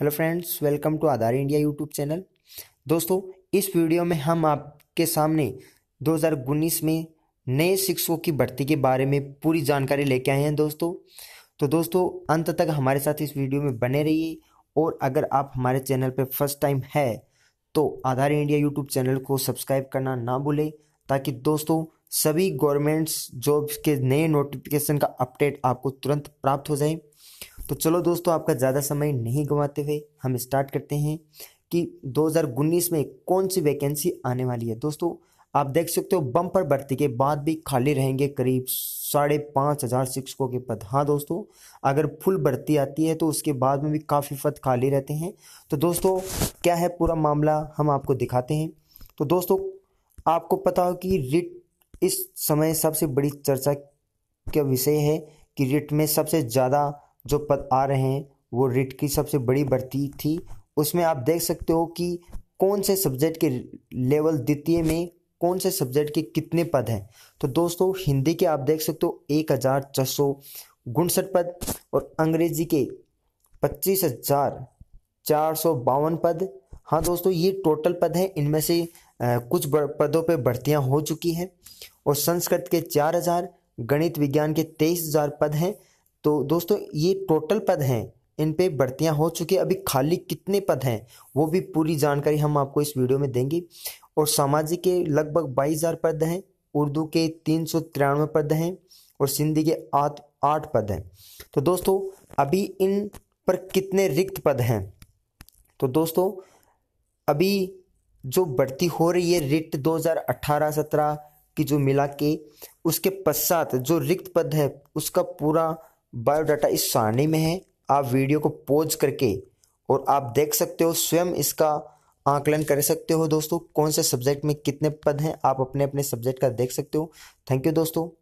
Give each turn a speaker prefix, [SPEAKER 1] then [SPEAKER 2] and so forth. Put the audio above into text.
[SPEAKER 1] hello friends welcome to Aadhaar India YouTube channel दोस्तों इस video में हम आपके सामने 2019 में नए शिक्षकों की भर्ती के बारे में पूरी जानकारी लेके आए हैं दोस्तों तो दोस्तों अंत तक हमारे साथ इस वीडियो में बने रहिए और अगर आप हमारे चैनल पर फर्स्ट टाइम है तो आधार इंडिया यूट्यूब चैनल को सब्सक्राइब करना ना भूलें ताकि दोस्तों सभी गवर्नमेंट्स जॉब्स के नए नोटिफिकेशन का अपडेट आपको तुरंत प्राप्त हो जाए तो चलो दोस्तों आपका ज़्यादा समय नहीं गंवाते हुए हम स्टार्ट करते हैं कि 2019 में कौन सी वैकेंसी आने वाली है दोस्तों आप देख सकते हो बम्पर भर्ती के बाद भी खाली रहेंगे करीब साढ़े पाँच हज़ार शिक्षकों के पद हाँ दोस्तों अगर फुल भर्ती आती है तो उसके बाद में भी काफ़ी पद खाली रहते हैं तो दोस्तों क्या है पूरा मामला हम आपको दिखाते हैं तो दोस्तों आपको पता हो कि रिट इस समय सबसे बड़ी चर्चा का विषय है कि रिट में सबसे ज़्यादा जो पद आ रहे हैं वो रिट की सबसे बड़ी भर्ती थी उसमें आप देख सकते हो कि कौन से सब्जेक्ट के लेवल द्वितीय में कौन से सब्जेक्ट के कितने पद हैं तो दोस्तों हिंदी के आप देख सकते हो एक हज़ार छः सौ उनसठ पद और अंग्रेजी के पच्चीस हज़ार चार सौ बावन पद हाँ दोस्तों ये टोटल पद हैं इनमें से कुछ पदों पे भर्तियां हो चुकी हैं और संस्कृत के चार हज़ार गणित विज्ञान के तेईस हज़ार पद हैं तो दोस्तों ये टोटल पद हैं इन पे बढ़तियाँ हो चुकी है अभी खाली कितने पद हैं वो भी पूरी जानकारी हम आपको इस वीडियो में देंगे और सामाजिक के लगभग बाईस हज़ार पद हैं उर्दू के तीन सौ तिरानवे पद हैं और सिंधी के आठ आठ पद हैं तो दोस्तों अभी इन पर कितने रिक्त पद हैं तो दोस्तों अभी जो बढ़ती हो रही है रिक्त 2018-17 की जो मिला के उसके पश्चात जो रिक्त पद है उसका पूरा बायोडाटा इस सारणी में है आप वीडियो को पोज करके और आप देख सकते हो स्वयं इसका आंकलन कर सकते हो दोस्तों कौन से सब्जेक्ट में कितने पद हैं आप अपने अपने सब्जेक्ट का देख सकते हो थैंक यू दोस्तों